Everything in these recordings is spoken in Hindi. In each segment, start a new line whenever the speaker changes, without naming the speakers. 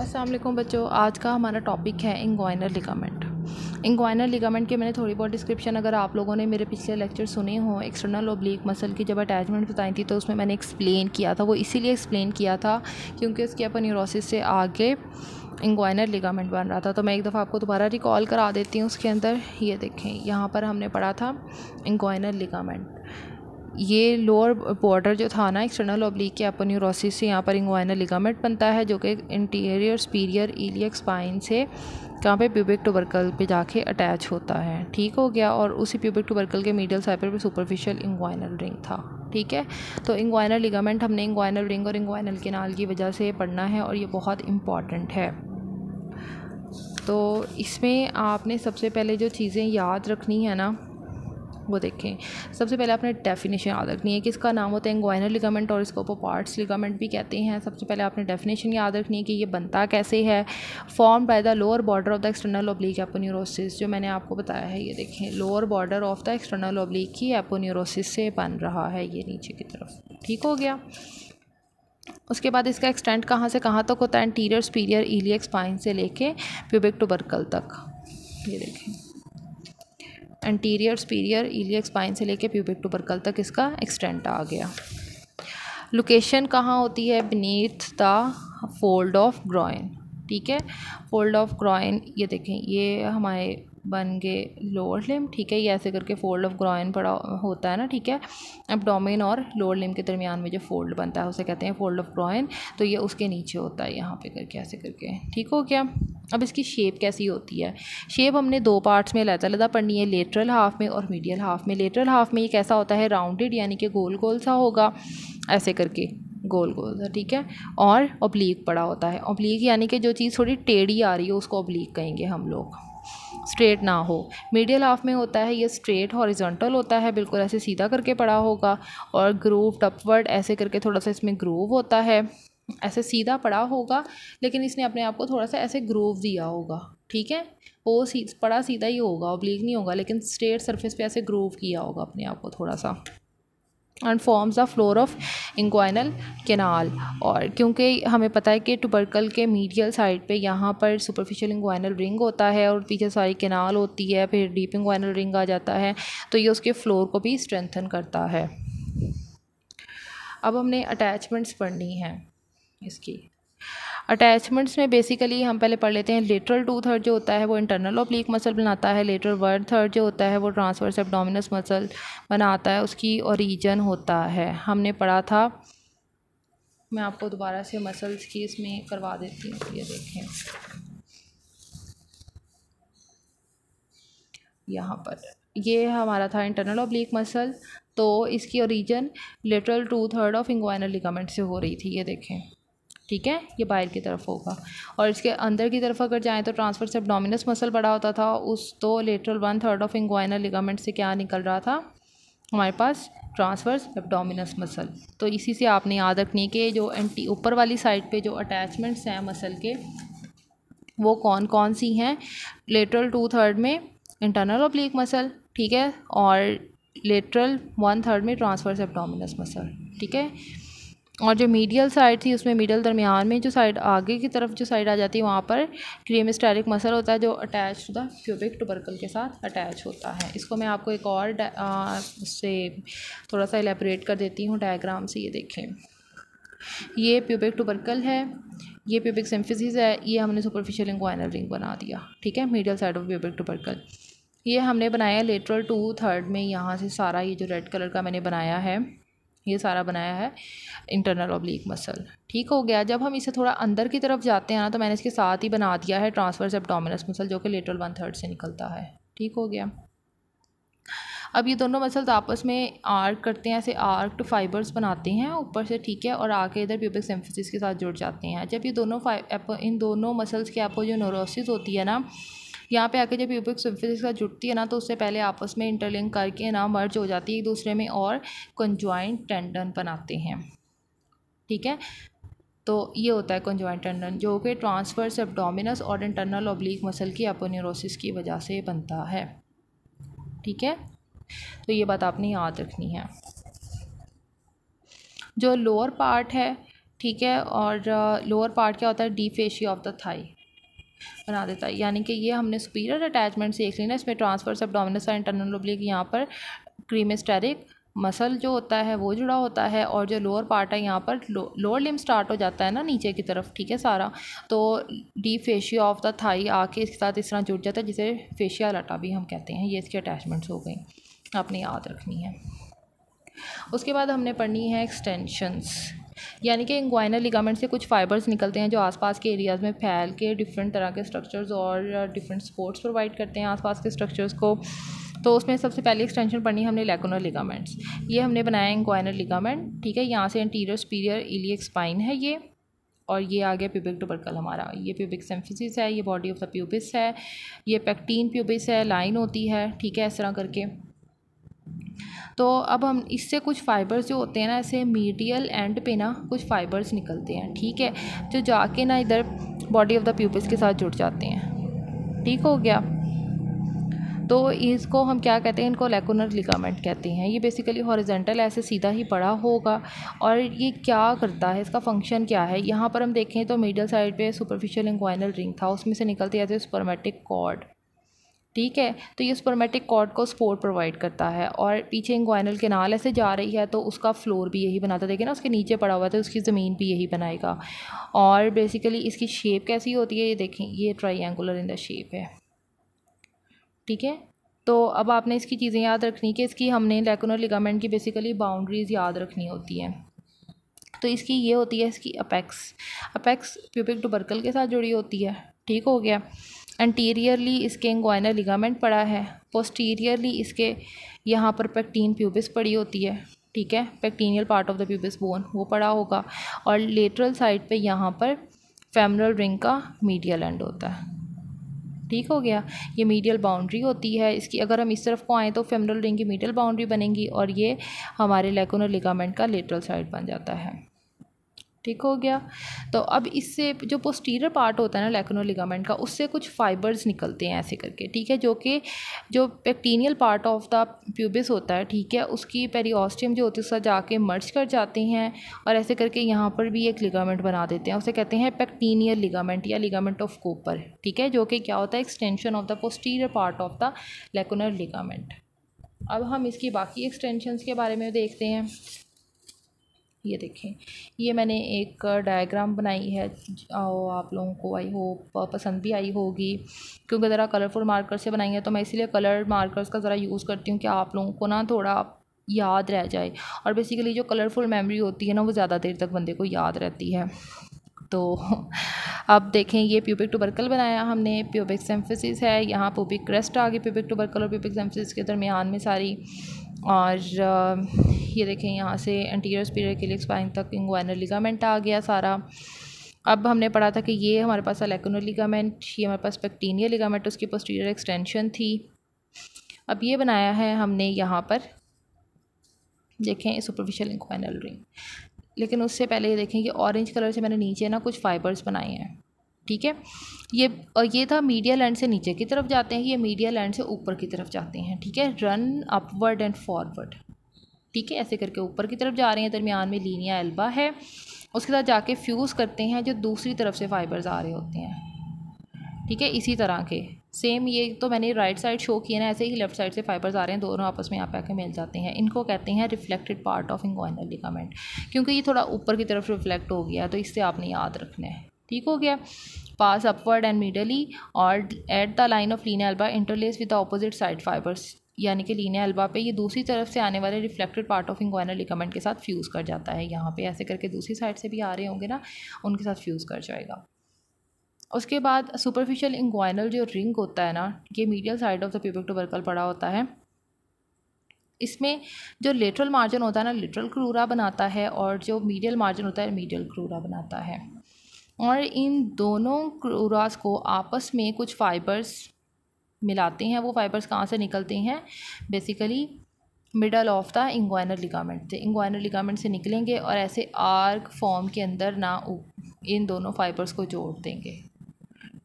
असलम बच्चों आज का हमारा टॉपिक है इंग्वाइनर लिगामेंट इंग्वाइनर लिगामेंट के मैंने थोड़ी बहुत डिस्क्रिप्शन अगर आप लोगों ने मेरे पिछले लेक्चर सुने हो एक्सटर्नल ओब्लिक मसल की जब अटैचमेंट बताई थी तो उसमें मैंने एक्सप्लेन किया था वो इसीलिए एक्सप्लेन किया था क्योंकि उसके अपन न्यूरोसिस से आगे इंग्वाइनर लिगामेंट बन रहा था तो मैं एक दफ़ा आपको दोबारा रिकॉल करा देती हूँ उसके अंदर ये देखें यहाँ पर हमने पढ़ा था इंग्वाइनर लिगामेंट ये लोअर बॉर्डर जो था ना एक्सटर्नल ओब्लिक के एपोन्यूरोसिस से यहाँ पर इंगोइनल लिगामेंट बनता है जो कि इंटीरियर स्पीरियर इलियक स्पाइन से कहाँ पे प्यूबिक टूबरकल पे जाके अटैच होता है ठीक हो गया और उसी प्यूबिक टूबरकल के मीडियल साइपर पे सुपरफिशियल इंगवाइनल रिंग था ठीक है तो इंग्वाइनल लिगामेंट हमने इंग्वाइनल रिंग और इंग्वाइनल केनाल की वजह से पढ़ना है और ये बहुत इंपॉर्टेंट है तो इसमें आपने सबसे पहले जो चीज़ें याद रखनी है ना वो देखें सबसे पहले आपने डेफिनेशन याद रखनी है कि इसका नाम होता है इंग्वाइनर लिगामेंट और इसको पार्ट्स लिगामेंट भी कहते हैं सबसे पहले आपने डेफिनेशन याद रखनी है कि ये बनता कैसे है form by the lower border of the external oblique aponeurosis जो मैंने आपको बताया है ये देखें lower border of the external oblique ही एपोन्यूरोसिस से बन रहा है ये नीचे की तरफ ठीक हो गया उसके बाद इसका एक्सटेंट कहाँ से कहाँ तक होता है एंटीरियर स्पीरियर इलियक स्पाइन से लेके प्यूबिक टूबरकल तक ये देखें एंटीरियर स्पीरियर इलियक स्पाइन से लेकर प्यूबिक टूबरकल तक इसका एक्सटेंट आ गया लोकेशन कहाँ होती है beneath the fold of groin ठीक है फोल्ड ऑफ ग्रॉइन ये देखें ये हमारे बन गए लोअर लिम ठीक है ये ऐसे करके फोल्ड ऑफ ग्रॉइन पड़ा होता है ना ठीक है डोमिन और लोअर लिम के दरमियान में जो फोल्ड बनता है उसे कहते हैं फोल्ड ऑफ ग्रॉइन तो ये उसके नीचे होता है यहाँ पे करके ऐसे करके ठीक हो गया अब इसकी शेप कैसी होती है शेप हमने दो पार्ट्स में लहदा लदा पढ़नी है लेटरल हाफ में और मीडियल हाफ में लेटरल हाफ में ये कैसा होता है राउंडेड यानी कि गोल गोल सा होगा ऐसे करके गोल गोल सा ठीक है और ओब्लीक पड़ा होता है ओब्लीक यानी कि जो चीज़ थोड़ी टेढ़ी आ रही है उसको ओब्लीक कहेंगे हम लोग स्ट्रेट ना हो मीडियल हाफ में होता है ये स्ट्रेट हॉरिजॉन्टल होता है बिल्कुल ऐसे सीधा करके पड़ा होगा और ग्रूव टपवर्ड ऐसे करके थोड़ा सा इसमें ग्रूव होता है ऐसे सीधा पड़ा होगा लेकिन इसने अपने आप को थोड़ा सा ऐसे ग्रूव दिया होगा ठीक है वो सी पड़ा सीधा ही होगा ओब्लीक नहीं होगा लेकिन स्ट्रेट सरफेस पे ऐसे ग्रूव किया होगा अपने आप को थोड़ा सा and forms the floor of inguinal canal और क्योंकि हमें पता है कि टुबरकल के मीडियल साइड पे यहाँ पर सुपरफिशियल इंग्वाइनल रिंग होता है और पीछे सारी केनाल होती है फिर डीप इंग्वाइनल रिंग आ जाता है तो ये उसके फ्लोर को भी स्ट्रेंथन करता है अब हमने अटैचमेंट्स पढ़नी हैं इसकी अटैचमेंट्स में बेसिकली हम पहले पढ़ लेते हैं लेटरल टू थर्ड जो होता है वो इंटरनल ऑब्लिक मसल बनाता है लेटरल वर्ड थर्ड जो होता है वो ट्रांसवर्स एबडोमिनस मसल बनाता है उसकी ओरिजन होता है हमने पढ़ा था मैं आपको दोबारा से मसल्स की इसमें करवा देती हूँ ये देखें यहाँ पर ये हमारा था इंटरनल ऑब्लिक मसल तो इसकी origin lateral two third of inguinal ligament से हो रही थी ये देखें ठीक है ये बाहर की तरफ होगा और इसके अंदर की तरफ अगर जाएँ तो ट्रांसफर से डोमिनस मसल बड़ा होता था उस तो lateral one third of inguinal ligament से क्या निकल रहा था हमारे पास ट्रांसफर्स एबडोमिनस मसल तो इसी से आपने याद रखनी है कि जो एंटी ऊपर वाली साइड पे जो अटैचमेंट्स हैं मसल के वो कौन कौन सी हैं लेटरल टू थर्ड में इंटरनल ऑब्लिक मसल ठीक है और लेटरल वन थर्ड में ट्रांसफर्स एबडोमिनस मसल ठीक है और जो मीडियल साइड थी उसमें मीडियल दरमियान में जो साइड आगे की तरफ जो साइड आ जाती है वहाँ पर क्रीमस्टेरिक मसल होता है जो अटैच द प्यूबिक टुबरकल के साथ अटैच होता है इसको मैं आपको एक और उससे थोड़ा सा एलेबरेट कर देती हूँ डायग्राम से ये देखें ये प्यूबिक टुबरकल है ये प्यूबिक सिम्फिसिस है ये हमने सुपरफिशियल इंग्वाइनल रिंग बना दिया ठीक है medial side of pubic tubercle ये हमने बनाया लेटरल टू थर्ड में यहाँ से सारा ये जो रेड कलर का मैंने बनाया है ये सारा बनाया है इंटरनल ऑब्लिक मसल ठीक हो गया जब हम इसे थोड़ा अंदर की तरफ जाते हैं ना तो मैंने इसके साथ ही बना दिया है ट्रांसवर्स एब्डोमिनस मसल जो कि लेटरल वन थर्ड से निकलता है ठीक हो गया अब ये दोनों मसल्स आपस में आर्क करते हैं ऐसे टू फाइबर्स बनाते हैं ऊपर से ठीक है और आके इधर प्यूबिक सिम्फिस के साथ जुड़ जाते हैं जब ये दोनों इन दोनों मसल्स के आपको जो नोरोसिस होती है ना यहाँ पे आके जब यूपिक सिम्फिस का जुटती है ना तो उससे पहले आपस में इंटरलिंक करके ना मर्ज हो जाती है एक दूसरे में और कंजॉइंट टेंडन बनाते हैं ठीक है तो ये होता है कंजॉइंट टेंडन जो कि ट्रांसफर एबडोमिनस और इंटरनल ऑब्लिक मसल की अपोन्यूरोसिस की वजह से बनता है ठीक है तो ये बात आपने याद रखनी है जो लोअर पार्ट है ठीक है और लोअर uh, पार्ट क्या होता है deep fascia of the thigh बना देता है यानी कि ये हमने सुपीरियर अटैचमेंट सीख लेना इसमें ट्रांसफर सब डोमिनस और इंटरनल ओब्लिक यहाँ पर क्रीमेस्टेरिक मसल जो होता है वो जुड़ा होता है और जो लोअर पार्ट है यहाँ पर लोअर लिम स्टार्ट हो जाता है ना नीचे की तरफ ठीक है सारा तो deep fascia of the thigh आके इसके साथ इस तरह जुड़ जाता है जिसे फेशिया लटा भी हम कहते हैं ये इसकी अटैचमेंट्स हो गई आपने याद रखनी है उसके बाद हमने पढ़नी है एक्सटेंशंस यानी कि इंग्वाइनल लिगामेंट से कुछ फाइबर्स निकलते हैं जो आसपास के एरियाज़ में फैल के डिफरेंट तरह के स्ट्रक्चर्स और डिफरेंट स्पोर्ट्स प्रोवाइड करते हैं आसपास के स्ट्रक्चर्स को तो उसमें सबसे पहले एक्सटेंशन पढ़नी है हमने लेकोनर लिगामेंट्स ये हमने बनाया इंग्वाइनर लिगामेंट ठीक है यहाँ से इंटीरियर स्पीरियर इलियक स्पाइन है ये और ये आ गया प्यूबिक टुबरकल हमारा ये प्यूबिक सेम्फिसिस है ये बॉडी ऑफ द प्यूबिस है ये पैक्टीन प्यूबिस है लाइन होती है ठीक है इस तरह करके तो अब हम इससे कुछ फ़ाइबर्स जो होते हैं ना ऐसे मीडियल एंड पे ना कुछ फ़ाइबर्स निकलते हैं ठीक है जो जाके ना इधर बॉडी ऑफ द प्यूपल्स के साथ जुड़ जाते हैं ठीक हो गया तो इसको हम क्या कहते हैं इनको लेकोनर लिगामेंट कहते हैं ये बेसिकली हॉरिजेंटल ऐसे सीधा ही पड़ा होगा और ये क्या करता है इसका फंक्शन क्या है यहाँ पर हम देखें तो मिडल साइड पे सुपरफिशियल इंग्वाइनल रिंग था उसमें से निकलती है स्पर्मेटिक कॉर्ड ठीक है तो ये स्पर्मेटिक कॉर्ड को सपोर्ट प्रोवाइड करता है और पीछे इंग्वाइनल केनाल ऐसे जा रही है तो उसका फ्लोर भी यही बनाता देखिए ना उसके नीचे पड़ा हुआ था तो उसकी ज़मीन भी यही बनाएगा और बेसिकली इसकी शेप कैसी होती है ये देखें ये ट्राइंगुलर इन द शेप है ठीक है तो अब आपने इसकी चीज़ें याद रखनी कि इसकी हमने लेकुनर लिगामेंट की बेसिकली बाउंड्रीज़ याद रखनी होती हैं तो इसकी ये होती है इसकी अपेक्स अपेक्स प्यूपिक टुबर्कल के साथ जुड़ी होती है ठीक हो गया एंटीरियरली इसके इंग्वाइनल लिगामेंट पड़ा है पोस्टीरियरली इसके यहाँ पर पैक्टीन प्यूबिस पड़ी होती है ठीक है pectineal part of the pubis bone वो पड़ा होगा और लेटरल साइड पे यहाँ पर फेमरल रिंग का मीडियल एंड होता है ठीक हो गया ये मीडियल बाउंड्री होती है इसकी अगर हम इस तरफ को आएँ तो फेमरल रिंग की मीडियल बाउंड्री बनेगी और ये हमारे लेकोनर लिगामेंट का लेटरल साइड बन जाता है ठीक हो गया तो अब इससे जो पोस्टीरियर पार्ट होता है ना लेकनो लिगामेंट का उससे कुछ फाइबर्स निकलते हैं ऐसे करके ठीक है जो कि जो pectineal part of the pubis होता है ठीक है उसकी पेरीऑस्टियम जो होती है उसका जाके मर्ज कर जाते हैं और ऐसे करके यहाँ पर भी एक लिगामेंट बना देते हैं उसे कहते हैं पेक्टीनियल लिगामेंट या लिगामेंट ऑफ कोपर ठीक है जो कि क्या होता है extension of the posterior part of the lacunar ligament अब हम इसकी बाकी एक्सटेंशन के बारे में देखते हैं ये देखें ये मैंने एक डायग्राम बनाई है आप लोगों को आई होप पसंद भी आई होगी क्योंकि ज़रा कलरफुल मार्कर से बनाई है तो मैं इसीलिए कलर मार्कर्स का ज़रा यूज़ करती हूँ कि आप लोगों को ना थोड़ा याद रह जाए और बेसिकली जो कलरफुल मेमोरी होती है ना वो ज़्यादा देर तक बंदे को याद रहती है तो अब देखें ये प्यूबिक टूबरकल बनाया हमने प्यूबिक सेम्फिस है यहाँ पोबिक क्रेस्ट आ गई प्यूबिक टूबरकल और प्यूबिक सेम्फिस के दरमियान में सारी और ये देखें यहाँ से एंटीरियर स्पीरियर लिए स्पाइन तक इंग्वाइनर लिगामेंट आ गया सारा अब हमने पढ़ा था कि ये हमारे पास अलेक्नर लिगामेंट ये हमारे पास पेक्टीनियर लिगामेंट उसकी पोस्टीरियर एक्सटेंशन थी अब ये बनाया है हमने यहाँ पर देखें सुपरफिशियल इंक्वाइनल रिंग लेकिन उससे पहले ये देखें कि ऑरेंज कलर से मैंने नीचे ना कुछ फाइबर्स बनाए हैं ठीक है ये और ये था मीडिया लैंड से नीचे की तरफ जाते हैं ये मीडिया लैंड से ऊपर की तरफ जाते हैं ठीक है रन अपवर्ड एंड फॉरवर्ड ठीक है ऐसे करके ऊपर की तरफ जा रहे हैं दरमियान में लीनिया एल्बा है उसके साथ जाके फ्यूज़ करते हैं जो दूसरी तरफ से फाइबर्स आ रहे होते हैं ठीक है इसी तरह के सेम ये तो मैंने राइट साइड शो किया ना ऐसे ही लेफ्ट साइड से फाइबर्स आ रहे हैं दोनों आपस में यहाँ पे आके मिल जाते हैं इनको कहते हैं reflected part of inguinal ligament क्योंकि ये थोड़ा ऊपर की तरफ रिफ्लेक्ट हो गया तो इससे आपने याद रखना है ठीक हो गया पास अपवर्ड एंड मिडली और at the line of linea alba interlace with the opposite side fibres यानी कि लीनिया एल्बा पे ये दूसरी तरफ से आने वाले reflected part of inguinal ligament के साथ फ्यूज़ कर जाता है यहाँ पे ऐसे करके दूसरी साइड से भी आ रहे होंगे ना उनके साथ फ्यूज़ कर जाएगा उसके बाद सुपरफिशियल इंग्वाइनल जो रिंग होता है ना ये medial side of the pubic tubercle पड़ा होता है इसमें जो लेटरल मार्जिन होता है ना लेटरल क्रूरा बनाता है और जो मीडियल मार्जिन होता है मीडियल क्रूरा बनाता है और इन दोनों क्रूरास को आपस में कुछ फाइबर्स मिलाते हैं वो फाइबर्स कहाँ से निकलते हैं basically middle of the inguinal ligament से इंग्वाइनर लिगामेंट से निकलेंगे और ऐसे आर्क फॉर्म के अंदर ना इन दोनों फाइबर्स को जोड़ देंगे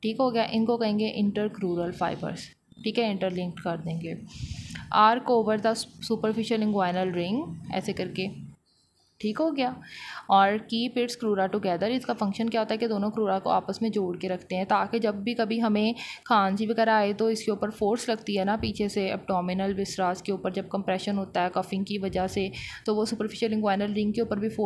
ठीक हो गया इनको कहेंगे इंटर क्रूरल फाइबर्स ठीक है इंटरलिंक्ड कर देंगे arch over the superficial inguinal ring ऐसे करके ठीक हो गया और कीप इट्स क्रूरा टुगेदर इसका फंक्शन क्या होता है कि दोनों क्रूरा को आपस में जोड़ के रखते हैं ताकि जब भी कभी हमें खांसी वगैरह आए तो इसके ऊपर फोर्स लगती है ना पीछे से एब्डोमिनल विसरास के ऊपर जब कंप्रेशन होता है कफिंग की वजह से तो वो सुपरफिशियल इंग्वाइनल रिंग के ऊपर भी फोर्स